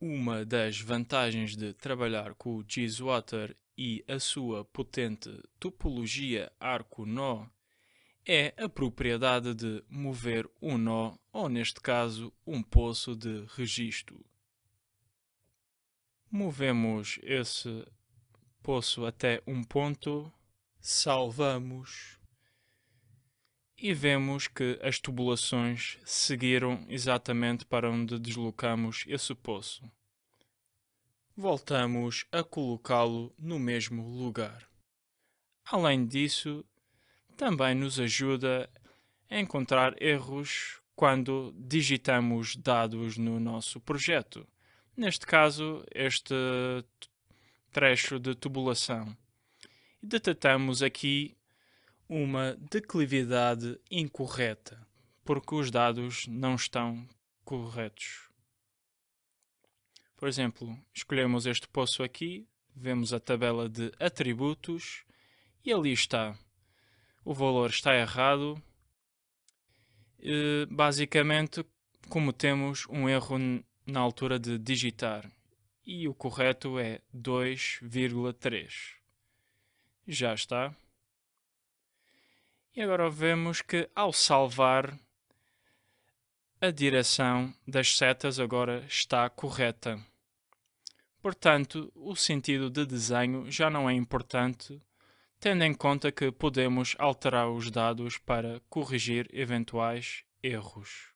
Uma das vantagens de trabalhar com o Cheesewater e a sua potente topologia arco-nó é a propriedade de mover um nó, ou neste caso, um poço de registro. Movemos esse poço até um ponto, salvamos e vemos que as tubulações seguiram exatamente para onde deslocamos esse poço. Voltamos a colocá-lo no mesmo lugar. Além disso, também nos ajuda a encontrar erros quando digitamos dados no nosso projeto. Neste caso, este trecho de tubulação. Detetamos aqui uma declividade incorreta, porque os dados não estão corretos. Por exemplo, escolhemos este poço aqui, vemos a tabela de atributos e ali está. O valor está errado. E, eh, basicamente, cometemos um erro na altura de digitar e o correto é 2,3. Já está. E agora vemos que ao salvar, a direção das setas agora está correta. Portanto, o sentido de desenho já não é importante, tendo em conta que podemos alterar os dados para corrigir eventuais erros.